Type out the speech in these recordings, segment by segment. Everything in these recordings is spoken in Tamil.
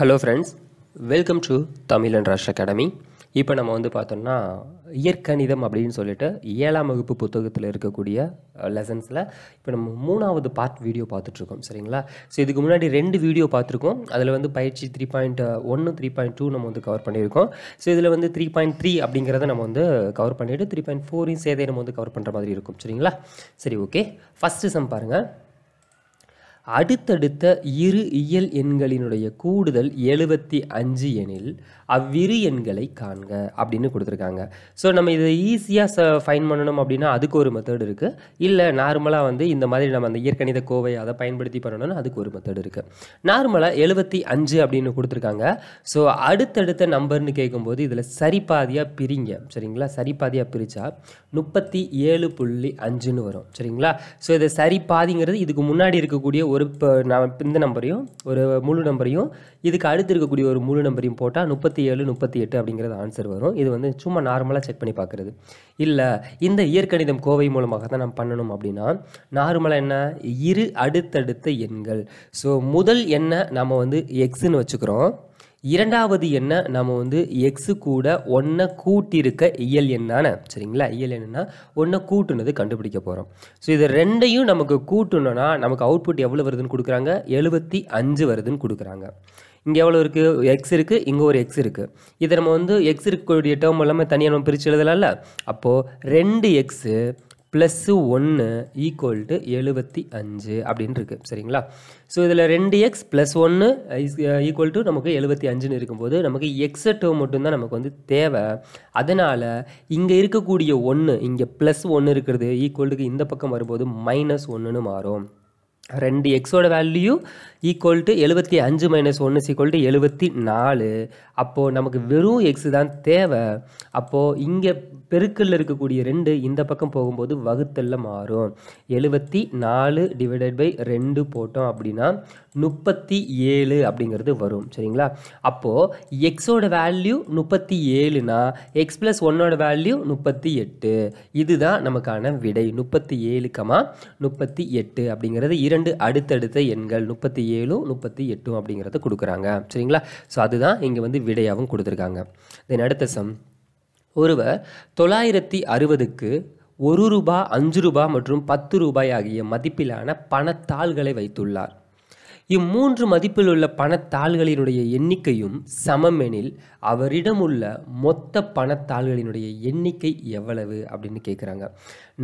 hello friends welcome to Tamil and Rash academy இப்போ நம்ம வந்து பார்த்தோம்னா இயற்கணிதம் அப்படின்னு சொல்லிட்டு ஏழாம் வகுப்பு புத்தகத்தில் இருக்கக்கூடிய லெசன்ஸில் இப்போ நம்ம மூணாவது பார்ட் வீடியோ பார்த்துட்ருக்கோம் சரிங்களா ஸோ இதுக்கு முன்னாடி ரெண்டு வீடியோ பார்த்துருக்கோம் அதில் வந்து பயிற்சி த்ரீ பாயிண்ட் ஒன்று த்ரீ பாயிண்ட் டூ நம்ம வந்து கவர் பண்ணியிருக்கோம் ஸோ இதில் வந்து த்ரீ பாயிண்ட் த்ரீ அப்படிங்கிறத நம்ம வந்து கவர் பண்ணிவிட்டு த்ரீ பாயிண்ட் ஃபோரையும் சேதை நம்ம வந்து கவர் பண்ணுற மாதிரி இருக்கும் சரிங்களா சரி ஓகே ஃபஸ்ட்டு சம் பாருங்கள் அடுத்தடுத்த இரு இயல் எண்களினுடைய கூடுதல் எழுபத்தி அஞ்சு எனில் அவ்விரு எண்களை காண்க அப்படின்னு கொடுத்துருக்காங்க ஸோ நம்ம இதை ஈஸியாக ச ஃபைன் பண்ணணும் அப்படின்னா அதுக்கு ஒரு மெத்தட் இருக்குது இல்லை நார்மலாக வந்து இந்த மாதிரி நம்ம அந்த இயற்கணித கோவை அதை பயன்படுத்தி பண்ணணும்னா அதுக்கு ஒரு மெத்தட் இருக்குது நார்மலாக எழுபத்தி அஞ்சு அப்படின்னு கொடுத்துருக்காங்க ஸோ அடுத்தடுத்த நம்பர்னு கேட்கும்போது இதில் சரிபாதியாக பிரிங்க சரிங்களா சரிபாதியாக பிரித்தா முப்பத்தி ஏழு புள்ளி அஞ்சுன்னு வரும் சரிங்களா ஸோ இதை பாதிங்கிறது இதுக்கு முன்னாடி இருக்கக்கூடிய ஒரு இப்போ நான் இந்த நம்பரையும் ஒரு முழு நம்பரையும் இதுக்கு அடுத்து இருக்கக்கூடிய ஒரு முழு நம்பரையும் போட்டால் முப்பத்தி ஏழு முப்பத்தி எட்டு அப்படிங்கிறது ஆன்சர் வரும் இது வந்து சும்மா நார்மலாக செக் பண்ணி பார்க்குறது இல்லை இந்த இயற்கணிதம் கோவை மூலமாக தான் நம்ம பண்ணணும் அப்படின்னா நார்மலாக என்ன இரு அடுத்தடுத்த எண்கள் ஸோ முதல் எண்ணை நம்ம வந்து எக்ஸுன்னு வச்சுக்கிறோம் இரண்டாவது என்ன நம்ம வந்து எக்ஸு கூட ஒன்றை கூட்டியிருக்க இயல் எண்ணான சரிங்களா இயல் என்னன்னா ஒன்றை கூட்டுனது கண்டுபிடிக்க போகிறோம் ஸோ இது ரெண்டையும் நமக்கு கூட்டணுன்னா நமக்கு அவுட்புட் எவ்வளோ வருதுன்னு கொடுக்குறாங்க எழுபத்தி அஞ்சு வருதுன்னு கொடுக்குறாங்க இங்கே எவ்வளோ இருக்குது எக்ஸ் இருக்குது இங்கே ஒரு எக்ஸ் இருக்குது இதை நம்ம வந்து எக்ஸ் இருக்கக்கூடிய டேர்ம் எல்லாமே தனியாக நம்ம பிரித்து எழுதலாம்ல அப்போது ரெண்டு எக்ஸு ப்ளஸ்ஸு ஒன்று ஈக்குவல் டு எழுபத்தி அஞ்சு அப்படின்னு இருக்குது சரிங்களா ஸோ இதில் ரெண்டு எக்ஸ் ப்ளஸ் ஒன்று ஈக்குவல் டு நமக்கு எழுபத்தி அஞ்சுன்னு இருக்கும்போது நமக்கு எக்ஸ் டேர்ம் மட்டும்தான் நமக்கு வந்து தேவை அதனால் இங்கே இருக்கக்கூடிய ஒன்று இங்கே ப்ளஸ் ஒன்று இருக்கிறது ஈக்குவல் டுக்கு இந்த பக்கம் வரும்போது மைனஸ் ஒன்றுன்னு மாறும் ரெண்டு எக்ஸோட வேல்யூ ஈக்குவல் டு எழுபத்தி அஞ்சு மைனஸ் ஒன்று ஈக்குவல் டு எழுபத்தி நாலு அப்போது நமக்கு வெறும் எக்ஸு தான் தேவை அப்போது இங்கே பெருக்கல்ல இருக்கக்கூடிய ரெண்டு இந்த பக்கம் போகும்போது வகுத்தல்ல மாறும் எழுபத்தி நாலு டிவைடட் பை ரெண்டு போட்டோம் அப்படின்னா முப்பத்தி ஏழு அப்படிங்கிறது வரும் சரிங்களா அப்போது எக்ஸோட வேல்யூ முப்பத்தி ஏழுனா எக்ஸ் ப்ளஸ் ஒன்னோட வேல்யூ முப்பத்தி எட்டு இதுதான் நமக்கான விடை முப்பத்தி ஏழுக்கமா முப்பத்தி எட்டு அப்படிங்கிறது இரண்டு அடுத்தடுத்த எண்கள் முப்பத்தி ஏழும் முப்பத்தி எட்டும் அப்படிங்கிறத கொடுக்குறாங்க சரிங்களா ஸோ அதுதான் இங்கே வந்து விடையாகவும் கொடுத்துருக்காங்க தென் அடுத்த சம் ஒருவர் தொள்ளாயிரத்தி அறுபதுக்கு ஒரு ரூபாய் அஞ்சு ரூபா மற்றும் பத்து ரூபாய் ஆகிய மதிப்பிலான பணத்தாள்களை வைத்துள்ளார் இம்மூன்று மதிப்பில் உள்ள பணத்தாள்களினுடைய எண்ணிக்கையும் சமமெனில் அவரிடம் உள்ள மொத்த பணத்தாள்களினுடைய எண்ணிக்கை எவ்வளவு அப்படின்னு கேட்குறாங்க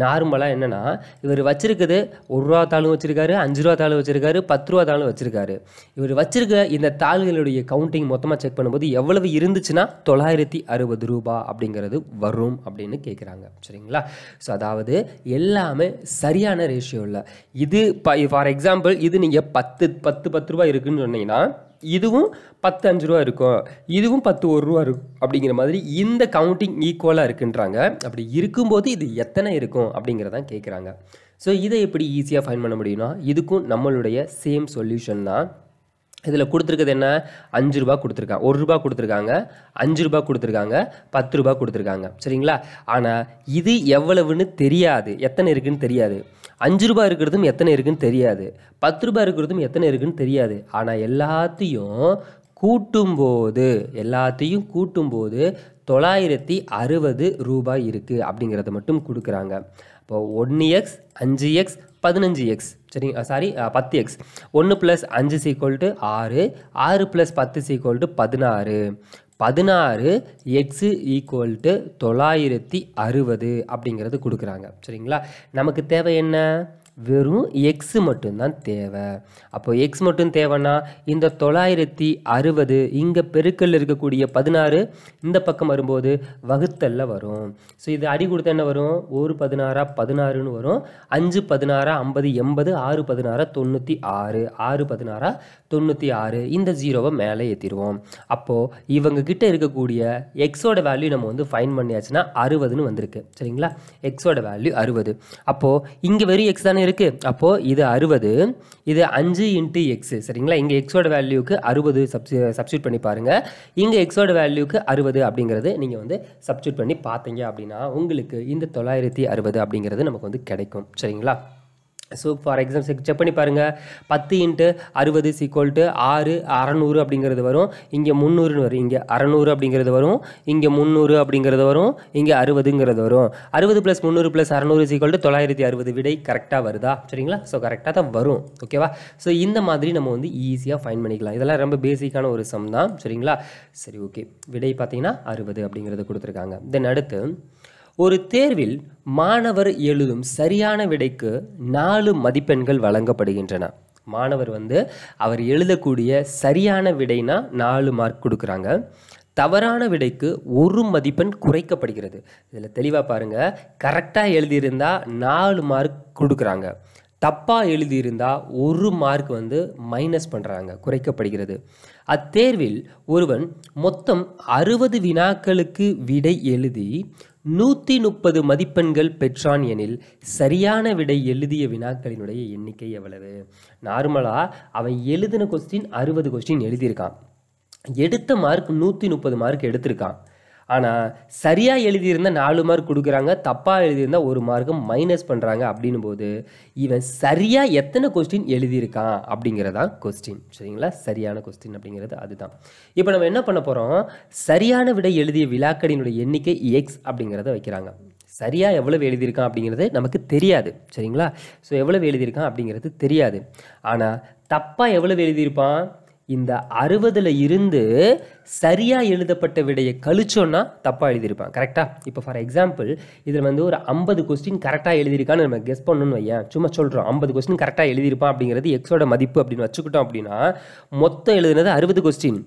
நார்மலாக என்னென்னா இவர் வச்சிருக்குது ஒரு ரூபா தாளும் வச்சுருக்காரு அஞ்சு ரூபா தாளும் வச்சுருக்காரு பத்து ரூபா தாளும் வச்சுருக்காரு இவர் வச்சிருக்க இந்த தாள்களுடைய கவுண்டிங் மொத்தமாக செக் பண்ணும்போது எவ்வளவு இருந்துச்சுன்னா தொள்ளாயிரத்தி அறுபது ரூபா அப்படிங்கிறது வரும் அப்படின்னு கேட்குறாங்க சரிங்களா ஸோ அதாவது எல்லாமே சரியான ரேஷியோவில் இது ஃபார் எக்ஸாம்பிள் இது நீங்கள் பத்து பத்து பத்து ரூபா இருக்குதுன்னு சொன்னீங்கன்னா இதுவும் பத்து அஞ்சு ரூபா இருக்கும் இதுவும் பத்து ஒரு ரூபா இருக்கும் அப்படிங்கிற மாதிரி இந்த கவுண்டிங் ஈக்குவலாக இருக்குன்றாங்க அப்படி இருக்கும்போது இது எத்தனை இருக்கும் அப்படிங்கிறதான் கேட்குறாங்க ஸோ இதை எப்படி ஈஸியாக ஃபைன் பண்ண முடியும்னா இதுக்கும் நம்மளுடைய சேம் சொல்யூஷன் தான் இதில் கொடுத்துருக்குது என்ன அஞ்சு ரூபா கொடுத்துருக்காங்க ஒரு ரூபா கொடுத்துருக்காங்க அஞ்சு ரூபா கொடுத்துருக்காங்க பத்து ரூபா கொடுத்துருக்காங்க சரிங்களா ஆனால் இது எவ்வளவுன்னு தெரியாது எத்தனை இருக்குன்னு தெரியாது அஞ்சு ரூபாய் இருக்கிறதும் எத்தனை இருக்குன்னு தெரியாது பத்து ரூபாய் இருக்கிறதும் எத்தனை இருக்குன்னு தெரியாது ஆனால் எல்லாத்தையும் கூட்டும்போது எல்லாத்தையும் கூட்டும்போது தொள்ளாயிரத்தி அறுபது ரூபாய் இருக்குது அப்படிங்கிறத மட்டும் கொடுக்குறாங்க இப்போ ஒன்று எக்ஸ் அஞ்சு எக்ஸ் பதினஞ்சு எக்ஸ் சரி சாரி பத்து எக்ஸ் ஒன்று ப்ளஸ் அஞ்சு சீக்கோல்ட்டு ஆறு ஆறு ப்ளஸ் பத்து சீக்கோல்ட்டு பதினாறு பதினாறு எக்ஸு ஈக்குவல் டு தொள்ளாயிரத்தி அறுபது அப்படிங்கிறது கொடுக்குறாங்க சரிங்களா நமக்கு தேவை என்ன வெறும் எக்ஸு மட்டும்தான் தேவை அப்போ எக்ஸ் மட்டும் தேவைன்னா இந்த தொள்ளாயிரத்தி அறுபது இங்கே பெருக்கல் இருக்கக்கூடிய பதினாறு இந்த பக்கம் வரும்போது வகுத்தலில் வரும் ஸோ இது அடி கொடுத்தா என்ன வரும் ஒரு பதினாறா பதினாறுன்னு வரும் அஞ்சு பதினாறா ஐம்பது எண்பது ஆறு பதினாறா தொண்ணூற்றி ஆறு ஆறு பதினாறா தொண்ணூற்றி ஆறு இந்த ஜீரோவை மேலே ஏற்றிடுவோம் அப்போது இவங்கக்கிட்ட இருக்கக்கூடிய எக்ஸோட வேல்யூ நம்ம வந்து ஃபைன் பண்ணியாச்சுன்னா அறுபதுன்னு வந்திருக்கு சரிங்களா எக்ஸோட வேல்யூ அறுபது அப்போது இங்கே வெறும் எக்ஸ் தானே இருக்கு அப்போது இது அறுபது இது அஞ்சு இன்ட்டு எக்ஸு சரிங்களா இங்கே எக்ஸோட வேல்யூக்கு அறுபது சப்ஸ் சப்ஸ்டியூட் பண்ணி பாருங்கள் இங்கே எக்ஸோட வேல்யூக்கு அறுபது அப்படிங்கிறது நீங்கள் வந்து சப்ஸ்டியூட் பண்ணி பார்த்தீங்க அப்படின்னா உங்களுக்கு இந்த தொள்ளாயிரத்தி அறுபது அப்படிங்கிறது நமக்கு வந்து கிடைக்கும் சரிங்களா ஸோ ஃபார் எக்ஸாம்பிள் செக் பண்ணி பாருங்கள் பத்து இன்ட்டு அறுபது சீக்வல் ஆறு அறநூறு அப்படிங்கிறது வரும் இங்கே முந்நூறுன்னு வரும் இங்கே அறநூறு அப்படிங்கிறது வரும் இங்கே முந்நூறு அப்படிங்கிறது வரும் இங்கே அறுபதுங்கிறது வரும் அறுபது ப்ளஸ் முந்நூறு ப்ளஸ் அறநூறு சீக்வல் தொள்ளாயிரத்தி அறுபது விடை கரெக்டாக வருதா சரிங்களா ஸோ கரெக்டாக தான் வரும் ஓகேவா ஸோ இந்த மாதிரி நம்ம வந்து ஈஸியாக ஃபைன் பண்ணிக்கலாம் இதெல்லாம் ரொம்ப பேசிக்கான ஒரு சம் தான் சரிங்களா சரி ஓகே விடை பார்த்தீங்கன்னா அறுபது அப்படிங்கிறது கொடுத்துருக்காங்க தென் அடுத்து ஒரு தேர்வில் மாணவர் எழுதும் சரியான விடைக்கு நாலு மதிப்பெண்கள் வழங்கப்படுகின்றன மாணவர் வந்து அவர் எழுதக்கூடிய சரியான விடைனா நாலு மார்க் கொடுக்குறாங்க தவறான விடைக்கு ஒரு மதிப்பெண் குறைக்கப்படுகிறது இதில் தெளிவாக பாருங்கள் கரெக்டாக எழுதியிருந்தால் நாலு மார்க் கொடுக்குறாங்க தப்பாக எழுதியிருந்தால் ஒரு மார்க் வந்து மைனஸ் பண்ணுறாங்க குறைக்கப்படுகிறது அத்தேர்வில் ஒருவன் மொத்தம் அறுபது வினாக்களுக்கு விடை எழுதி நூற்றி முப்பது மதிப்பெண்கள் பெற்றான் எனில் சரியான விடை எழுதிய வினாக்களினுடைய எண்ணிக்கை எவ்வளவு நார்மலாக அவன் எழுதின கொஸ்டின் அறுபது கொஸ்டின் எழுதியிருக்கான் எடுத்த மார்க் நூற்றி முப்பது மார்க் எடுத்திருக்கான் ஆனால் சரியாக எழுதியிருந்தால் நாலு மார்க் கொடுக்குறாங்க தப்பாக எழுதியிருந்தால் ஒரு மார்க்கு மைனஸ் பண்ணுறாங்க அப்படின் போது இவன் சரியாக எத்தனை கொஸ்டின் எழுதியிருக்கான் அப்படிங்கிறதான் கொஸ்டின் சரிங்களா சரியான கொஸ்டின் அப்படிங்கிறது அதுதான் இப்போ நம்ம என்ன பண்ண போகிறோம் சரியான விடை எழுதிய விழாக்களினுடைய எண்ணிக்கை எக்ஸ் அப்படிங்கிறத வைக்கிறாங்க சரியாக எவ்வளவு எழுதியிருக்கான் அப்படிங்கிறது நமக்கு தெரியாது சரிங்களா ஸோ எவ்வளவு எழுதியிருக்கான் அப்படிங்கிறது தெரியாது ஆனால் தப்பாக எவ்வளவு எழுதியிருப்பான் இந்த அறுபதுல இருந்து சரியாக எழுதப்பட்ட விடையை கழிச்சோன்னா தப்பாக எழுதியிருப்பான் கரெக்டாக இப்போ ஃபார் எக்ஸாம்பிள் இதில் வந்து ஒரு ஐம்பது கொஸ்டின் கரெக்டாக எழுதியிருக்கான்னு நம்ம கெஸ் பண்ணணும்னு வையன் சும்மா சொல்கிறோம் ஐம்பது கொஸ்டின் கரெக்டாக எழுதியிருப்பான் அப்படிங்கிறது எக்ஸோட மதிப்பு அப்படின்னு வச்சுக்கிட்டோம் அப்படின்னா மொத்தம் எழுதுனது அறுபது கொஸ்டின்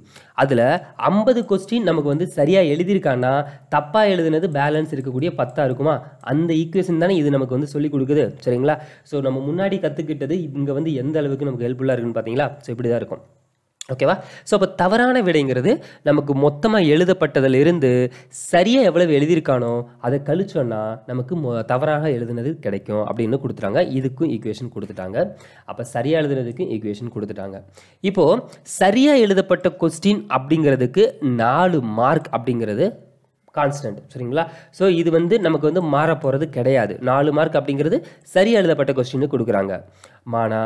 அதில் ஐம்பது கொஸ்டின் நமக்கு வந்து சரியாக எழுதியிருக்கான்னா தப்பாக எழுதுனது பேலன்ஸ் இருக்கக்கூடிய பத்தாக இருக்குமா அந்த ஈக்குவேஷன் தானே இது நமக்கு வந்து சொல்லிக் கொடுக்குது சரிங்களா ஸோ நம்ம முன்னாடி கற்றுக்கிட்டது இங்கே வந்து எந்த அளவுக்கு நமக்கு ஹெல்ப்ஃபுல்லாக இருக்குன்னு பார்த்தீங்களா ஸோ இப்படி தான் இருக்கும் ஓகேவா ஸோ அப்போ தவறான விடைங்கிறது நமக்கு மொத்தமாக எழுதப்பட்டதில் இருந்து சரியாக எவ்வளவு எழுதியிருக்கானோ அதை கழிச்சோன்னா நமக்கு மொ தவறாக எழுதுனது கிடைக்கும் அப்படின்னு கொடுத்துட்டாங்க இதுக்கும் ஈக்குவேஷன் கொடுத்துட்டாங்க அப்போ சரியாக எழுதுனதுக்கும் ஈக்குவேஷன் கொடுத்துட்டாங்க இப்போது சரியாக எழுதப்பட்ட கொஸ்டின் அப்படிங்கிறதுக்கு நாலு மார்க் அப்படிங்கிறது கான்ஸ்டன்ட் சரிங்களா ஸோ இது வந்து நமக்கு வந்து மாறப்போகிறது போகிறது கிடையாது நாலு மார்க் அப்படிங்கிறது சரி எழுதப்பட்ட கொஸ்டின் கொடுக்குறாங்க மானா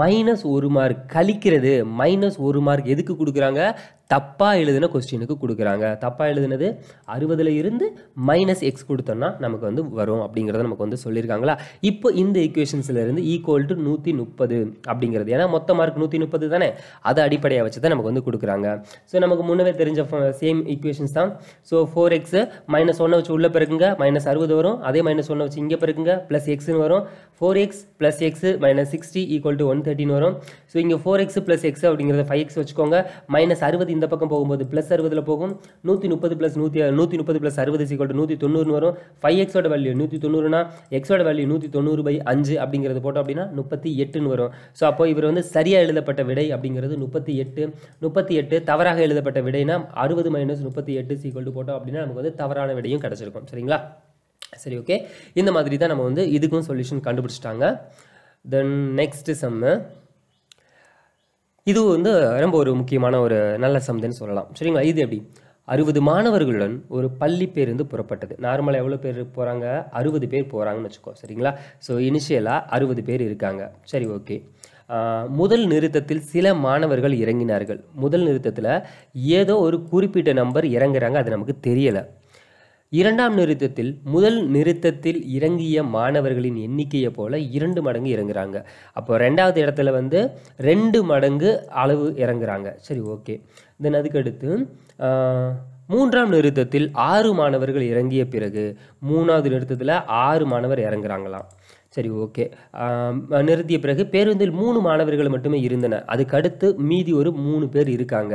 மைனஸ் ஒரு மார்க் கழிக்கிறது மைனஸ் ஒரு மார்க் எதுக்கு கொடுக்குறாங்க தப்பாக எழுதின கொஸ்டினுக்கு கொடுக்குறாங்க தப்பாக எழுதுனது அறுபதுல இருந்து மைனஸ் எக்ஸ் கொடுத்தோம்னா நமக்கு வந்து வரும் அப்படிங்கிறத நமக்கு வந்து சொல்லியிருக்காங்களா இப்போ இந்த இருந்து ஈக்குவல் டு நூற்றி முப்பது அப்படிங்கிறது ஏன்னா மொத்த மார்க் நூற்றி முப்பது தானே அதை அடிப்படையாக வச்சு தான் நமக்கு வந்து கொடுக்குறாங்க ஸோ நமக்கு முன்னவே தெரிஞ்ச சேம் ஈக்குவேஷன்ஸ் தான் ஸோ ஃபோர் எக்ஸு மைனஸ் ஒன்னை வச்சு உள்ளே பிறகுங்க மைனஸ் அறுபது வரும் அதே மைனஸ் ஒன்னை வச்சு இங்கே பிறகுங்க ப்ளஸ் எக்ஸ்னு வரும் four X plus X minus sixty equal to one thirteen வரும் ஸோ இங்கே ஃபோர் எக்ஸ் ப்ளஸ் எக்ஸ் அப்படிங்கிறத ஃபைவ் எக்ஸ் வச்சுக்கோங்க மைனஸ் அறுபது இந்த பக்கம் போகும்போது ப்ளஸ் அறுபதில் போகும் நூற்றி முப்பது ப்ளஸ் நூற்றி நூற்றி முப்பது ப்ளஸ் அறுபது சீக்கிரம் நூற்றி தொண்ணூறுன்னு வரும் ஃபைவ் எக்ஸோட வேல்யூ நூற்றி தொண்ணூறுனா எக்ஸோட வேல்யூ நூற்றி தொண்ணூறு பை அஞ்சு அப்படிங்கிறது போட்டோம் அப்படின்னா முப்பத்தி எட்டுன்னு வரும் ஸோ அப்போ இவர் வந்து சரியாக எழுதப்பட்ட விடை அப்படிங்கிறது முப்பத்தி எட்டு முப்பத்தி எட்டு தவறாக எழுதப்பட்ட விடைனா அறுபது மைனஸ் முப்பத்தி எட்டு சீக்கிரம் போட்டோம் அப்படின்னா நமக்கு வந்து தவறான விடையும் கிடச்சிருக்கும் சரிங்களா சரி ஓகே இந்த மாதிரி தான் நம்ம வந்து இதுக்கும் சொல்யூஷன் கண்டுபிடிச்சிட்டாங்க தென் நெக்ஸ்ட் செம்மு இது வந்து ரொம்ப ஒரு முக்கியமான ஒரு நல்ல சந்தைன்னு சொல்லலாம் சரிங்களா இது எப்படி அறுபது மாணவர்களுடன் ஒரு பள்ளி பேருந்து புறப்பட்டது நார்மலாக எவ்வளோ பேர் போகிறாங்க அறுபது பேர் போகிறாங்கன்னு வச்சுக்கோ சரிங்களா ஸோ இனிஷியலாக அறுபது பேர் இருக்காங்க சரி ஓகே முதல் நிறுத்தத்தில் சில மாணவர்கள் இறங்கினார்கள் முதல் நிறுத்தத்தில் ஏதோ ஒரு குறிப்பிட்ட நம்பர் இறங்குறாங்க அது நமக்கு தெரியலை இரண்டாம் நிறுத்தத்தில் முதல் நிறுத்தத்தில் இறங்கிய மாணவர்களின் எண்ணிக்கையை போல் இரண்டு மடங்கு இறங்குறாங்க அப்போ ரெண்டாவது இடத்துல வந்து ரெண்டு மடங்கு அளவு இறங்குறாங்க சரி ஓகே தென் அதுக்கடுத்து மூன்றாம் நிறுத்தத்தில் ஆறு மாணவர்கள் இறங்கிய பிறகு மூணாவது நிறுத்தத்தில் ஆறு மாணவர் இறங்குறாங்களாம் சரி ஓகே நிறுத்திய பிறகு பேருந்தில் மூணு மாணவர்கள் மட்டுமே இருந்தன அதுக்கடுத்து மீதி ஒரு மூணு பேர் இருக்காங்க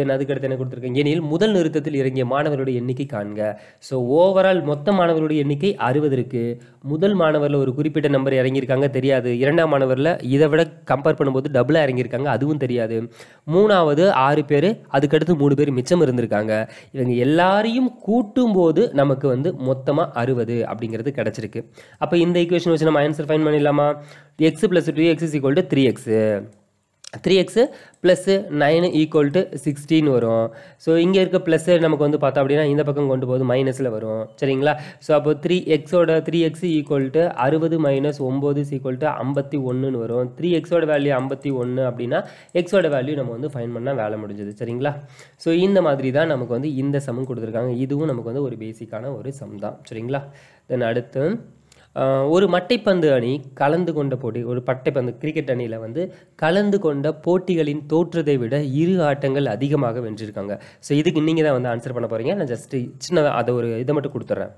தென் அதுக்கடுத்து என்ன கொடுத்துருக்கேன் எனில் முதல் நிறுத்தத்தில் இறங்கிய மாணவர்களுடைய எண்ணிக்கை காண்க ஸோ ஓவரால் மொத்த மாணவர்களுடைய எண்ணிக்கை அறுபது இருக்குது முதல் மாணவரில் ஒரு குறிப்பிட்ட நம்பர் இறங்கியிருக்காங்க தெரியாது இரண்டாம் மாணவரில் இதை விட கம்பேர் பண்ணும்போது டபுளாக இறங்கியிருக்காங்க அதுவும் தெரியாது மூணாவது ஆறு பேர் அதுக்கடுத்து மூணு பேர் மிச்சம் இருந்திருக்காங்க இவங்க எல்லாரையும் கூட்டும் போது நமக்கு வந்து மொத்தமாக அறுபது அப்படிங்கிறது கிடச்சிருக்கு அப்போ இந்த ஈக்குவேஷன் வச்சு நம்ம ஆன்சர் ஃபைன் பண்ணிடலாமா X plus two X is equal to three X three plus plus nine to 16 வரும் ஸோ இங்கே இருக்க ப்ளஸ்ஸு நமக்கு வந்து பார்த்தோம் அப்படின்னா இந்த பக்கம் கொண்டு போது மைனஸில் வரும் சரிங்களா ஸோ அப்போ த்ரீ எக்ஸோட த்ரீ எக்ஸ் to 60 அறுபது மைனஸ் ஒம்பது equal to ஐம்பத்தி ஒன்றுன்னு வரும் த்ரீ எக்ஸோட வேல்யூ ஐம்பத்தி ஒன்று அப்படின்னா எக்ஸோட வேல்யூ நம்ம வந்து ஃபைன் பண்ணால் வேலை முடிஞ்சது சரிங்களா ஸோ இந்த மாதிரி தான் நமக்கு வந்து இந்த சமம் கொடுத்துருக்காங்க இதுவும் நமக்கு வந்து ஒரு பேசிக்கான ஒரு சம் தான் சரிங்களா தென் அடுத்து ஒரு மட்டைப்பந்து அணி கலந்து கொண்ட போட்டி ஒரு பட்டைப்பந்து கிரிக்கெட் அணியில் வந்து கலந்து கொண்ட போட்டிகளின் தோற்றத்தை விட இரு ஆட்டங்கள் அதிகமாக வென்றிருக்காங்க ஸோ இதுக்கு நீங்கள் தான் வந்து ஆன்சர் பண்ண போகிறீங்க நான் ஜஸ்ட்டு சின்னதாக அதை ஒரு இதை மட்டும் கொடுத்துட்றேன்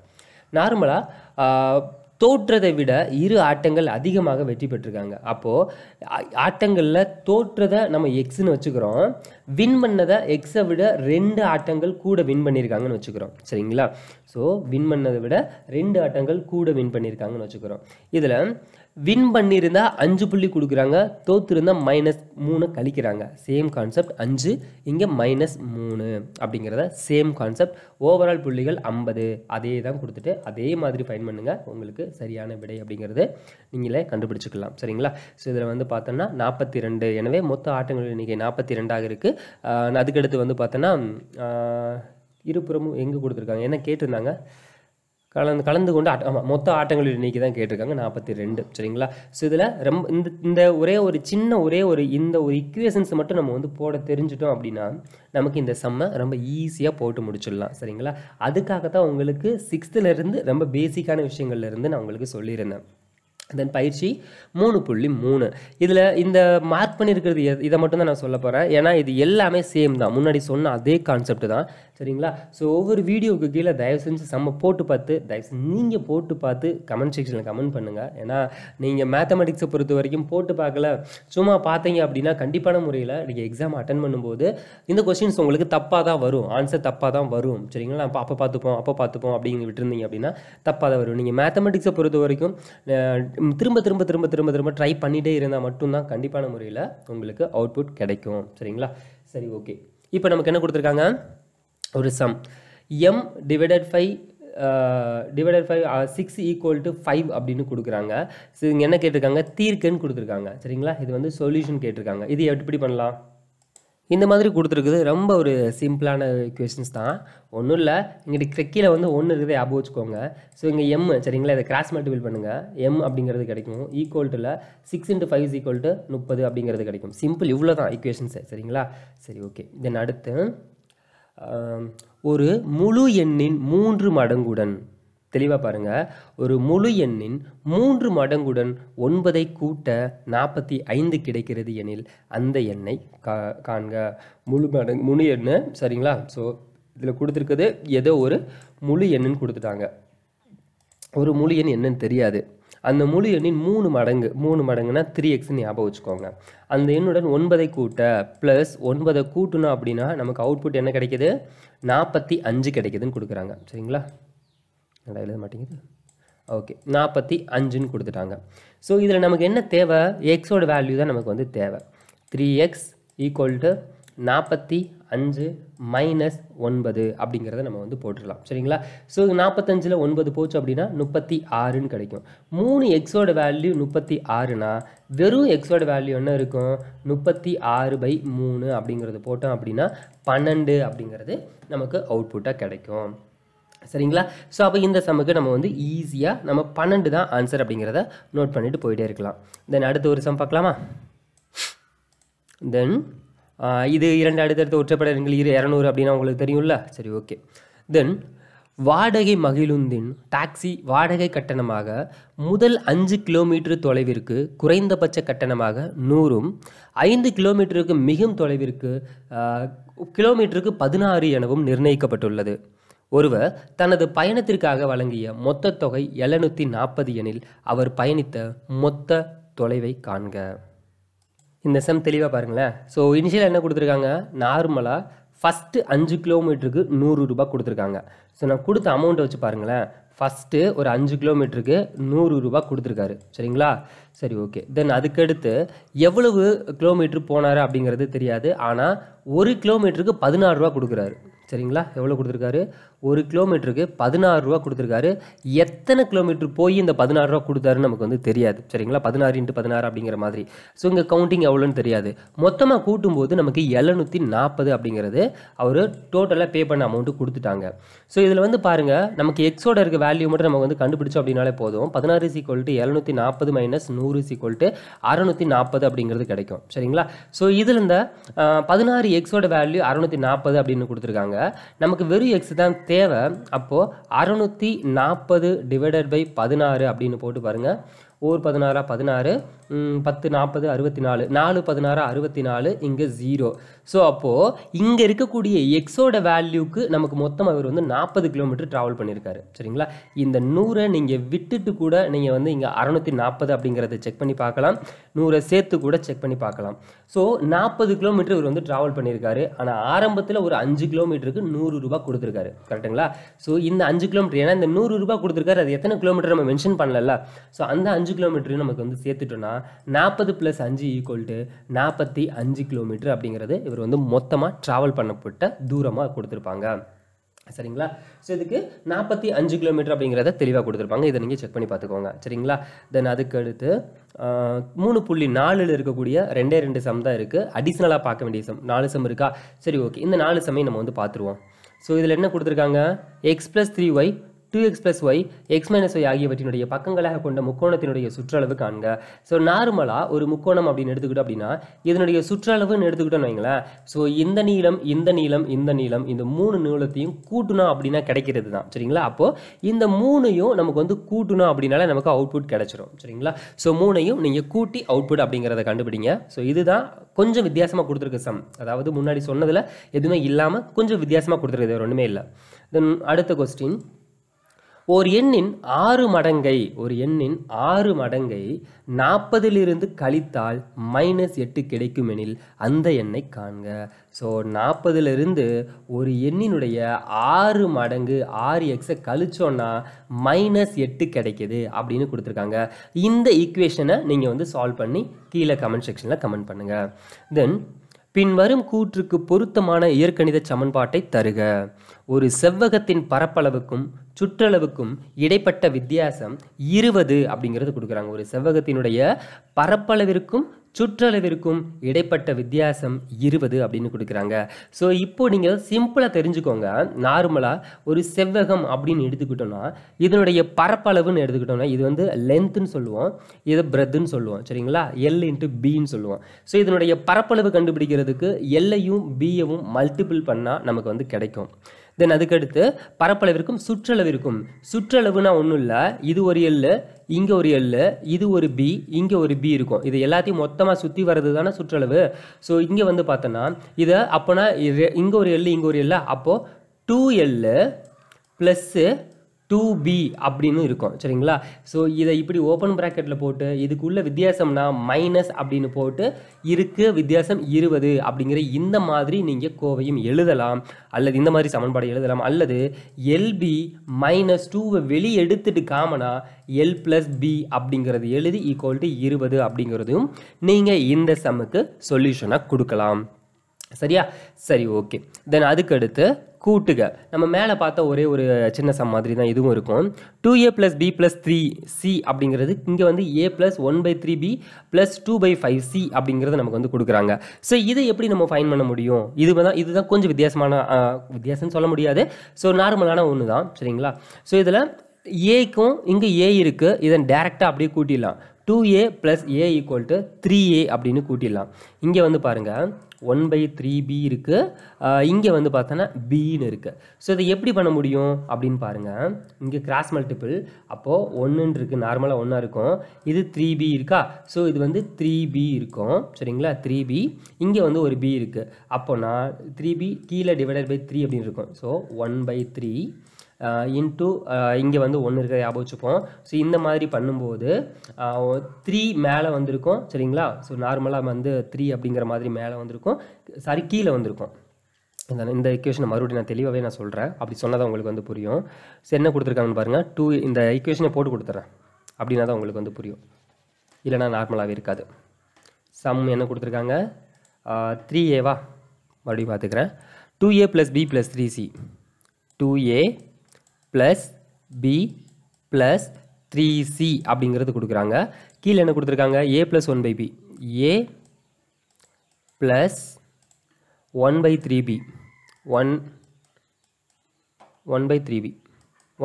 நார்மலாக தோற்றதை விட இரு ஆட்டங்கள் அதிகமாக வெற்றி பெற்றிருக்காங்க அப்போது ஆட்டங்களில் தோற்றதை நம்ம எக்ஸ்னு வச்சுக்கிறோம் வின் பண்ணதை எக்ஸை விட ரெண்டு ஆட்டங்கள் கூட வின் பண்ணியிருக்காங்கன்னு வச்சுக்கிறோம் சரிங்களா ஸோ வின் பண்ணதை விட ரெண்டு ஆட்டங்கள் கூட வின் பண்ணியிருக்காங்கன்னு வச்சுக்கிறோம் இதில் வின் பண்ணியிருந்தால் அஞ்சு புள்ளி கொடுக்குறாங்க தோத்துருந்தால் மைனஸ் மூணு கழிக்கிறாங்க சேம் கான்செப்ட் அஞ்சு இங்கே மைனஸ் மூணு அப்படிங்கிறத சேம் கான்செப்ட் ஓவரால் புள்ளிகள் ஐம்பது அதே தான் கொடுத்துட்டு அதே மாதிரி ஃபைன் பண்ணுங்கள் உங்களுக்கு சரியான விடை அப்படிங்கிறது நீங்களே கண்டுபிடிச்சிக்கலாம் சரிங்களா ஸோ இதில் வந்து பார்த்தோம்னா நாற்பத்தி ரெண்டு எனவே மொத்த ஆட்டங்கள் இன்றைக்கி நாற்பத்தி ரெண்டாக இருக்குது அதுக்கடுத்து வந்து பார்த்தோன்னா இருபுறமும் எங்கே கொடுத்துருக்காங்க என்ன கேட்டிருந்தாங்க கலந்து கலந்து கொண்டு ஆட் ஆமாம் மொத்த ஆட்டங்களில் இன்றைக்கி தான் கேட்டிருக்காங்க நாற்பத்தி ரெண்டு சரிங்களா ஸோ இதில் ரொம்ப இந்த இந்த ஒரே ஒரு சின்ன ஒரே ஒரு இந்த ஒரு இக்குவேஷன்ஸ் மட்டும் நம்ம வந்து போட தெரிஞ்சிட்டோம் அப்படின்னா நமக்கு இந்த செம்மை ரொம்ப ஈஸியாக போட்டு முடிச்சிடலாம் சரிங்களா அதுக்காக தான் உங்களுக்கு சிக்ஸ்த்துலேருந்து ரொம்ப பேசிக்கான விஷயங்கள்லேருந்து நான் உங்களுக்கு சொல்லியிருந்தேன் தென் பயிற்சி மூணு புள்ளி மூணு இதில் இந்த மார்க் பண்ணியிருக்கிறது இதை மட்டும் தான் நான் சொல்ல போகிறேன் ஏன்னா இது எல்லாமே சேம் தான் முன்னாடி சொன்ன அதே கான்செப்ட் தான் சரிங்களா ஸோ ஒவ்வொரு வீடியோவுக்கு கீழே தயவு செஞ்சு செம்ம போட்டு பார்த்து தயவு செஞ்சு நீங்கள் போட்டு பார்த்து கமெண்ட் செக்ஷனில் கமெண்ட் பண்ணுங்கள் ஏன்னா நீங்கள் மேத்தமெட்டிக்ஸை பொறுத்த வரைக்கும் போட்டு பார்க்கல சும்மா பார்த்தீங்க அப்படின்னா கண்டிப்பான முறையில் நீங்கள் எக்ஸாம் அட்டன் பண்ணும்போது இந்த கொஸ்டின்ஸ் உங்களுக்கு தப்பாக தான் வரும் ஆன்சர் தப்பாக தான் வரும் சரிங்களா அப்போ அப்போ பார்த்துப்போம் அப்போ பார்த்துப்போம் அப்படிங்க விட்டுருந்தீங்க அப்படின்னா தப்பாக தான் வரும் நீங்கள் மேத்தமெட்டிக்ஸை பொறுத்த வரைக்கும் திரும்ப திரும்ப திரும்ப திரும்ப திரும்ப ட்ரை பண்ணிகிட்டே இருந்தால் மட்டும்தான் கண்டிப்பான முறையில் உங்களுக்கு அவுட்புட் கிடைக்கும் சரிங்களா சரி ஓகே இப்போ நமக்கு என்ன கொடுத்துருக்காங்க ஒரு sum M divided by divided five six equal to five அப்படின்னு கொடுக்குறாங்க ஸோ இங்கே என்ன கேட்டிருக்காங்க தீர்க்குன்னு கொடுத்துருக்காங்க சரிங்களா இது வந்து சொல்யூஷன் கேட்டிருக்காங்க இது எப்படி பண்ணலாம் இந்த மாதிரி கொடுத்துருக்குது ரொம்ப ஒரு சிம்பிளான கொஷின்ஸ் தான் ஒன்றும் இல்லை இங்கிட்ட கீழே வந்து ஒன்று இருக்கிறதே ஞாபகம் வச்சுக்கோங்க ஸோ இங்கே எம் சரிங்களா இதை கிராஸ் மல்டிபிள் பண்ணுங்கள் எம் அப்படிங்கிறது கிடைக்கும் ஈக்குவல் டுல six into five equal to முப்பது அப்படிங்கிறது கிடைக்கும் சிம்பிள் இவ்வளோ தான் ஈக்குவேஷன்ஸு சரிங்களா சரி ஓகே தென் அடுத்து ஒரு முழு எண்ணின் மூன்று மடங்குடன் தெளிவாக பாருங்கள் ஒரு முழு எண்ணின் மூன்று மடங்குடன் ஒன்பதை கூட்ட நாற்பத்தி ஐந்து கிடைக்கிறது எனில் அந்த எண்ணை கா காண்க முழு மடங்கு முழு எண்ணு சரிங்களா ஸோ இதில் கொடுத்துருக்கிறது ஏதோ ஒரு முழு எண்ணுன்னு கொடுத்துட்டாங்க ஒரு முழு எண் என்னன்னு தெரியாது அந்த முழு எண்ணின் மூணு மடங்கு மூணு மடங்குனா த்ரீ எக்ஸ்ன்னு ஞாபகம் வச்சுக்கோங்க அந்த எண்ணுடன் ஒன்பதை கூட்ட ப்ளஸ் ஒன்பதை கூட்டணும் அப்படின்னா நமக்கு அவுட்புட் என்ன கிடைக்கிது நாற்பத்தி அஞ்சு கிடைக்கிதுன்னு கொடுக்குறாங்க சரிங்களா நல்லா எழுத மாட்டேங்குது ஓகே நாற்பத்தி அஞ்சுன்னு கொடுத்துட்டாங்க ஸோ இதில் நமக்கு என்ன தேவை எக்ஸோட வேல்யூ தான் நமக்கு வந்து தேவை த்ரீ எக்ஸ் ஈக்குவல் டு நாற்பத்தி அஞ்சு மைனஸ் ஒன்பது அப்படிங்கிறத நம்ம வந்து போட்டுடலாம் சரிங்களா ஸோ நாற்பத்தஞ்சில் ஒன்பது போச்சு அப்படின்னா முப்பத்தி ஆறுன்னு கிடைக்கும் மூணு எக்ஸோட வேல்யூ முப்பத்தி ஆறுனா வெறும் எக்ஸோட வேல்யூ என்ன இருக்கும் முப்பத்தி ஆறு பை மூணு அப்படிங்கிறது போட்டோம் அப்படின்னா பன்னெண்டு அப்படிங்கிறது நமக்கு அவுட்புட்டாக கிடைக்கும் சரிங்களா ஸோ அப்போ இந்த சம்முக்கு நம்ம வந்து ஈஸியாக நம்ம பன்னெண்டு தான் ஆன்சர் அப்படிங்கிறத நோட் பண்ணிவிட்டு போயிட்டே இருக்கலாம் தென் அடுத்த ஒரு சம் பார்க்கலாமா தென் இது இரண்டு அடுத்தடுத்த ஒற்றைப்படங்கள் இரு இரநூறு அப்படின்னா உங்களுக்கு தெரியும்ல சரி ஓகே தென் வாடகை மகிழுந்தின் டாக்ஸி வாடகை கட்டணமாக முதல் அஞ்சு கிலோமீட்டர் தொலைவிற்கு குறைந்தபட்ச கட்டணமாக நூறும் ஐந்து கிலோமீட்டருக்கு மிகும் தொலைவிற்கு கிலோமீட்டருக்கு பதினாறு எனவும் நிர்ணயிக்கப்பட்டுள்ளது ஒருவர் தனது பயணத்திற்காக வழங்கிய மொத்த தொகை எழுநூற்றி நாற்பது எனில் அவர் பயணித்த மொத்த தொலைவை காண்க இந்த சம் தெளிவாக பாருங்களேன் ஸோ இனிஷியலாக என்ன கொடுத்துருக்காங்க நார்மலாக ஃபஸ்ட்டு அஞ்சு கிலோமீட்டருக்கு நூறு ரூபா கொடுத்துருக்காங்க ஸோ நான் கொடுத்த அமௌண்ட்டை வச்சு பாருங்களேன் ஃபஸ்ட்டு ஒரு அஞ்சு கிலோமீட்டருக்கு நூறு ரூபா கொடுத்துருக்காரு சரிங்களா சரி ஓகே தென் அதுக்கடுத்து எவ்வளவு கிலோமீட்டர் போனார் அப்படிங்கிறது தெரியாது ஆனால் ஒரு கிலோமீட்டருக்கு பதினாறு ரூபா கொடுக்குறாரு சரிங்களா எவ்வளோ கொடுத்துருக்காரு ஒரு கிலோமீட்டருக்கு பதினாறு ரூபா கொடுத்துருக்காரு எத்தனை கிலோமீட்டர் போய் இந்த பதினாறு ரூபா கொடுத்தாருன்னு நமக்கு வந்து தெரியாது சரிங்களா பதினாறு இன்ட்டு பதினாறு அப்படிங்கிற மாதிரி ஸோ இங்கே கவுண்டிங் எவ்வளோன்னு தெரியாது மொத்தமாக கூட்டும்போது நமக்கு எழுநூற்றி நாற்பது அப்படிங்கிறது அவர் டோட்டலாக பே பண்ண அமௌண்ட்டு கொடுத்துட்டாங்க ஸோ இதில் வந்து பாருங்கள் நமக்கு எக்ஸோட இருக்க வேல்யூ மட்டும் நமக்கு வந்து கண்டுபிடிச்சோம் அப்படின்னாலே போதும் பதினாறு சீக்வல் டு எழுநூற்றி நாற்பது மைனஸ் நூறு சீக்வல் கொல்ட்டு அறநூற்றி நாற்பது அப்படிங்கிறது கிடைக்கும் சரிங்களா ஸோ இதில் இந்த பதினாறு எக்ஸோட வேல்யூ அறநூற்றி நாற்பது அப்படின்னு கொடுத்துருக்காங்க நமக்கு வெறும் எக்ஸ் தான் தேவை அப்போது அறநூற்றி நாற்பது டிவைடட் பை பதினாறு அப்படின்னு போட்டு பாருங்கள் ஓர் பதினாறா பதினாறு பத்து நாற்பது அறுபத்தி நாலு நாலு பதினாறா அறுபத்தி நாலு இங்கே ஜீரோ ஸோ அப்போது இங்கே இருக்கக்கூடிய எக்ஸோட வேல்யூக்கு நமக்கு மொத்தம் அவர் வந்து நாற்பது கிலோமீட்டர் ட்ராவல் பண்ணியிருக்காரு சரிங்களா இந்த நூறை நீங்கள் விட்டுட்டு கூட நீங்கள் வந்து இங்கே அறநூற்றி நாற்பது அப்படிங்கிறத செக் பண்ணி பார்க்கலாம் நூறை சேர்த்து கூட செக் பண்ணி பார்க்கலாம் ஸோ நாற்பது கிலோமீட்டர் இவர் வந்து ட்ராவல் பண்ணியிருக்காரு ஆனால் ஆரம்பத்தில் ஒரு அஞ்சு கிலோமீட்டருக்கு நூறு ரூபா கொடுத்துருக்காரு கரெக்டுங்களா ஸோ இந்த அஞ்சு கிலோமீட்டர் ஏன்னா இந்த நூறு ரூபா கொடுத்துருக்காரு அது எத்தனை கிலோமீட்டர் நம்ம மென்ஷன் பண்ணல ஸோ அந்த அஞ்சு அஞ்சு கிலோமீட்டரையும் நமக்கு வந்து சேர்த்துட்டோன்னா நாற்பது ப்ளஸ் அஞ்சு ஈக்குவல் டு நாற்பத்தி அஞ்சு கிலோமீட்டர் அப்படிங்கிறது இவர் வந்து மொத்தமாக ட்ராவல் பண்ணப்பட்ட தூரமாக கொடுத்துருப்பாங்க சரிங்களா ஸோ இதுக்கு நாற்பத்தி அஞ்சு கிலோமீட்டர் அப்படிங்கிறத தெளிவாக கொடுத்துருப்பாங்க இதை நீங்கள் செக் பண்ணி பார்த்துக்கோங்க சரிங்களா தென் அதுக்கு அடுத்து மூணு புள்ளி நாலில் இருக்கக்கூடிய ரெண்டே ரெண்டு சம் தான் இருக்குது அடிஷ்னலாக பார்க்க வேண்டிய சம் நாலு சம் இருக்கா சரி ஓகே இந்த நாலு சம்மையும் நம்ம வந்து பார்த்துருவோம் ஸோ இதில் என்ன கொடுத்துருக்காங்க X plus three Y two X plus Y X minus Y ஆகியவற்றினுடைய பக்கங்களாக கொண்ட முக்கோணத்தினுடைய சுற்றளவு காண்க ஸோ நார்மலாக ஒரு முக்கோணம் அப்படின்னு எடுத்துக்கிட்டோம் அப்படின்னா இதனுடைய சுற்றளவுன்னு எடுத்துக்கிட்டோம்னு வைங்களேன் ஸோ இந்த நீளம் இந்த நீளம் இந்த நீளம் இந்த மூணு நீளத்தையும் கூட்டணும் அப்படின்னா கிடைக்கிறது தான் சரிங்களா அப்போது இந்த மூணையும் நமக்கு வந்து கூட்டணும் அப்படின்னால நமக்கு அவுட்புட் கிடைச்சிரும் சரிங்களா ஸோ மூணையும் நீங்கள் கூட்டி அவுட்புட் அப்படிங்கிறத கண்டுபிடிங்க ஸோ இதுதான் கொஞ்சம் வித்தியாசமாக கொடுத்துருக்கு சம் அதாவது முன்னாடி சொன்னதில் எதுவுமே இல்லாமல் கொஞ்சம் வித்தியாசமாக கொடுத்துருக்கு ஒன்றுமே இல்லை தென் அடுத்த கொஸ்டின் ஓர் எண்ணின் ஆறு மடங்கை ஒரு எண்ணின் ஆறு மடங்கை நாற்பதிலிருந்து கழித்தால் மைனஸ் எட்டு கிடைக்கும் எனில் அந்த எண்ணை காண்க ஸோ நாற்பதிலிருந்து ஒரு எண்ணினுடைய ஆறு மடங்கு ஆறு எக்ஸை கழிச்சோன்னா மைனஸ் எட்டு கிடைக்கிது அப்படின்னு கொடுத்துருக்காங்க இந்த ஈக்குவேஷனை நீங்கள் வந்து சால்வ் பண்ணி கீழே கமெண்ட் செக்ஷனில் கமெண்ட் பண்ணுங்கள் தென் பின்வரும் கூற்றுக்கு பொருத்தமான இயற்கணித சமன்பாட்டை தருக ஒரு செவ்வகத்தின் பரப்பளவுக்கும் சுற்றளவுக்கும் இடைப்பட்ட வித்தியாசம் இருபது அப்படிங்கிறது கொடுக்குறாங்க ஒரு செவ்வகத்தினுடைய பரப்பளவிற்கும் சுற்றளவிற்கும் இடைப்பட்ட வித்தியாசம் இருபது அப்படின்னு கொடுக்குறாங்க ஸோ இப்போ நீங்கள் சிம்பிளாக தெரிஞ்சுக்கோங்க நார்மலாக ஒரு செவ்வகம் அப்படின்னு எடுத்துக்கிட்டோம்னா இதனுடைய பரப்பளவுன்னு எடுத்துக்கிட்டோம்னா இது வந்து லென்த்துன்னு சொல்லுவோம் இது பிரெத்துன்னு சொல்லுவோம் சரிங்களா எல் இன்ட்டு பின்னு சொல்லுவோம் ஸோ இதனுடைய பரப்பளவு கண்டுபிடிக்கிறதுக்கு எல்லையும் பியவும் மல்டிபிள் பண்ணால் நமக்கு வந்து கிடைக்கும் தென் அதுக்கடுத்து பரப்பளவிற்கும் சுற்றளவிற்கும் சுற்றளவுனா ஒன்றும் இல்லை இது ஒரு எல்லு இங்கே ஒரு எல்லு இது ஒரு பி இங்கே ஒரு பி இருக்கும் இது எல்லாத்தையும் மொத்தமாக சுற்றி வர்றது தானே சுற்றளவு ஸோ இங்கே வந்து பார்த்தோன்னா இதை அப்போனா இங்கே ஒரு எல்லு இங்கே ஒரு எல்லு அப்போது two L plus two B அப்படின்னு இருக்கும் சரிங்களா ஸோ இதை இப்படி ஓப்பன் ப்ராக்கெட்டில் போட்டு இதுக்குள்ள வித்தியாசம்னா மைனஸ் அப்படின்னு போட்டு இருக்கு வித்தியாசம் இருபது அப்படிங்கிற இந்த மாதிரி நீங்கள் கோவையும் எழுதலாம் அல்லது இந்த மாதிரி சமன்பாடு எழுதலாம் அல்லது எல்பி மைனஸ் டூவை வெளியே எடுத்துட்டு காமனா எல் ப்ளஸ் பி அப்படிங்கிறது எழுதி ஈக்குவல் டு இருபது அப்படிங்கிறதும் நீங்கள் இந்த சம்முக்கு சொல்யூஷனாக கொடுக்கலாம் சரியா சரி ஓகே தென் அதுக்கடுத்து கூட்டுக நம்ம மேலே பார்த்தா ஒரே ஒரு சின்ன சம் மாதிரி தான் இதுவும் இருக்கும் two A plus B plus three C அப்படிங்கிறது இங்கே வந்து A plus one by three B plus two by five C அப்படிங்கிறது நமக்கு வந்து கொடுக்குறாங்க ஸோ இதை எப்படி நம்ம ஃபைன் பண்ண முடியும் இது தான் இதுதான் கொஞ்சம் வித்தியாசமான வித்தியாசம்னு சொல்ல முடியாது ஸோ நார்மலான ஒன்று தான் சரிங்களா ஸோ இதில் ஏக்கும் இங்கே ஏ இருக்குது இதன் டேரெக்டாக அப்படியே கூட்டிடலாம் two A plus A equal to three A அப்படின்னு கூட்டிடலாம் இங்கே வந்து பாருங்கள் ஒன் பை த்ரீ பி இருக்குது இங்கே வந்து பார்த்தோன்னா பின்னு இருக்குது ஸோ இதை எப்படி பண்ண முடியும் அப்படின்னு பாருங்கள் இங்கே கிராஸ் மல்டிபிள் அப்போது ஒன்றுன்னு இருக்குது நார்மலாக ஒன்றா இருக்கும் இது த்ரீ பி இருக்கா ஸோ இது வந்து த்ரீ பி இருக்கும் சரிங்களா த்ரீ பி இங்கே வந்து ஒரு பி இருக்குது நான் த்ரீ பி கீழே டிவைடட் பை த்ரீ அப்படின்னு இருக்கும் so one by three into இங்கே வந்து ஒன்று இருக்கிற ஞாபகம் வச்சுப்போம் ஸோ இந்த மாதிரி பண்ணும்போது த்ரீ மேலே வந்திருக்கும் சரிங்களா ஸோ நார்மலாக வந்து த்ரீ அப்படிங்கிற மாதிரி மேலே வந்திருக்கும் சாரி கீழே வந்திருக்கும் இந்த இந்த ஈக்குவேஷனை மறுபடியும் நான் தெளிவாகவே நான் சொல்கிறேன் அப்படி சொன்னால் உங்களுக்கு வந்து புரியும் சரி என்ன கொடுத்துருக்காங்கன்னு பாருங்கள் டூ இந்த ஈக்குவேஷனை போட்டு கொடுத்துட்றேன் அப்படின்னா தான் உங்களுக்கு வந்து புரியும் இல்லைனா நார்மலாகவே இருக்காது சம் என்ன கொடுத்துருக்காங்க த்ரீ ஏவா மறுபடியும் பார்த்துக்கிறேன் two A plus B plus three C two A plus B plus three C அப்படிங்கிறது கொடுக்குறாங்க கீழே என்ன கொடுத்துருக்காங்க A plus one by B A plus one by three B one one by three B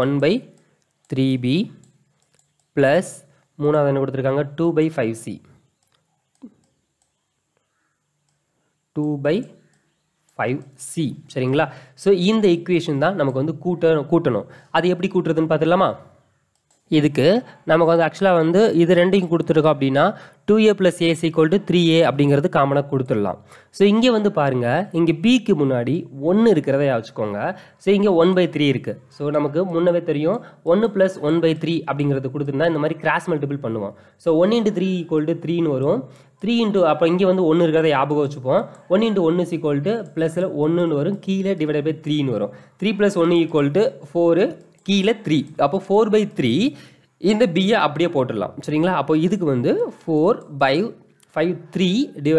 one by three B plus மூணாவது என்ன கொடுத்துருக்காங்க two by five C two by five C சரிங்களா ஸோ இந்த இக்குவேஷன் தான் நமக்கு வந்து கூட்ட கூட்டணும் அது எப்படி கூட்டுறதுன்னு பார்த்துடலாமா இதுக்கு நமக்கு வந்து ஆக்சுவலாக வந்து இது ரெண்டையும் கொடுத்துருக்கோம் அப்படின்னா two A plus A equal to three A அப்படிங்கிறது காமனாக கொடுத்துடலாம் ஸோ இங்கே வந்து பாருங்கள் இங்கே பிக்கு முன்னாடி ஒன்று இருக்கிறத வச்சுக்கோங்க ஸோ இங்கே ஒன் பை த்ரீ இருக்குது ஸோ நமக்கு முன்னவே தெரியும் ஒன்று ப்ளஸ் ஒன் பை த்ரீ அப்படிங்கிறது கொடுத்துருந்தா இந்த மாதிரி கிராஸ் மல்டிபிள் பண்ணுவோம் so one into three equal to த்ரீன்னு வரும் த்ரீ இன்ட்டு அப்போ இங்கே வந்து ஒன்று இருக்கிறத ஞாபகம் வச்சுப்போம் ஒன் இன்ட்டு ஒன்று ஈக்குவல் டு ப்ளஸில் ஒன்றுன்னு வரும் கீழே டிவைட் பை த்ரீன்னு வரும் த்ரீ ப்ளஸ் ஒன்று ஈக்குவல் டு ஃபோரு கீழே த்ரீ அப்போ ஃபோர் பை த்ரீ இந்த பியை அப்படியே போட்டுடலாம் சரிங்களா அப்போ இதுக்கு வந்து four by five three D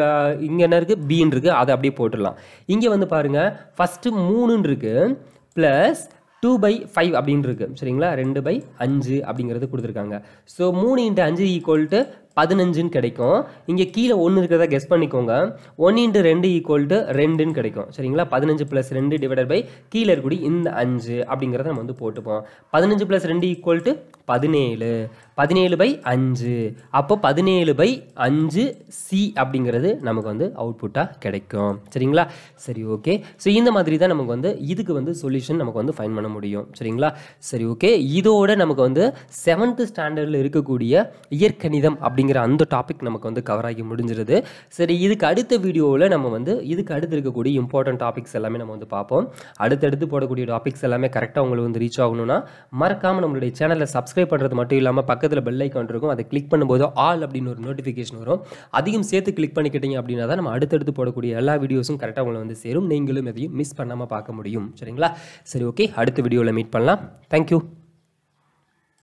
இங்கே என்ன இருக்குது பின்னு இருக்குது அதை அப்படியே போட்டுடலாம் இங்கே வந்து பாருங்கள் ஃபஸ்ட்டு மூணுன்னு இருக்குது ப்ளஸ் டூ பை ஃபைவ் அப்படின்னு இருக்குது சரிங்களா ரெண்டு பை அஞ்சு அப்படிங்கிறது கொடுத்துருக்காங்க ஸோ மூணு இன்ட்டு அஞ்சு ஈக்குவல் டு பதினஞ்சுன்னு கிடைக்கும் இங்கே கீழே ஒன்று இருக்கிறத கெஸ் பண்ணிக்கோங்க ஒன் இன்ட்டு ரெண்டு ஈக்குவல் டு ரெண்டுன்னு கிடைக்கும் சரிங்களா பதினஞ்சு ப்ளஸ் ரெண்டு டிவைடட் பை கீழே இருக்கக்கூடிய இந்த அஞ்சு அப்படிங்கிறத நம்ம வந்து போட்டுப்போம் பதினஞ்சு ப்ளஸ் ரெண்டு ஈக்குவல் டு பதினேழு பதினேழு பை அஞ்சு அப்போ பதினேழு பை அஞ்சு சி அப்படிங்கிறது நமக்கு வந்து அவுட்புட்டாக கிடைக்கும் சரிங்களா சரி ஓகே ஸோ இந்த மாதிரி தான் நமக்கு வந்து இதுக்கு வந்து சொல்யூஷன் நமக்கு வந்து ஃபைன் பண்ண முடியும் சரிங்களா சரி ஓகே இதோட நமக்கு வந்து செவன்த்து ஸ்டாண்டர்டில் இருக்கக்கூடிய இயற்கணிதம் அப்படிங்கிற அந்த டாபிக் நமக்கு வந்து கவர் ஆகி முடிஞ்சிருது சரி இதுக்கு அடுத்த வீடியோவில் நம்ம வந்து இதுக்கு அடுத்து இருக்கக்கூடிய இம்பார்ட்டன்ட் டாபிக்ஸ் எல்லாமே நம்ம வந்து பார்ப்போம் அடுத்தடுத்து போடக்கூடிய டாபிக்ஸ் எல்லாமே கரெக்டாக உங்களுக்கு வந்து ரீச் ஆகணும்னா மறக்காமல் நம்மளுடைய சேனலில் சப்ஸ்கிரைப் பண்ணுறது மட்டும் இல்லாமல் பக்கத்து பக்கத்தில் பெல் ஐக்கான் இருக்கும் அதை கிளிக் பண்ணும்போது ஆல் அப்படின்னு ஒரு நோட்டிஃபிகேஷன் வரும் அதையும் சேர்த்து கிளிக் பண்ணிக்கிட்டீங்க அப்படின்னா தான் நம்ம அடுத்தடுத்து போடக்கூடிய எல்லா வீடியோஸும் கரெக்டாக உங்களை வந்து சேரும் நீங்களும் எதையும் மிஸ் பண்ணாமல் பார்க்க முடியும் சரிங்களா சரி ஓகே அடுத்த வீடியோவில் மீட் பண்ணலாம் தேங்க்யூ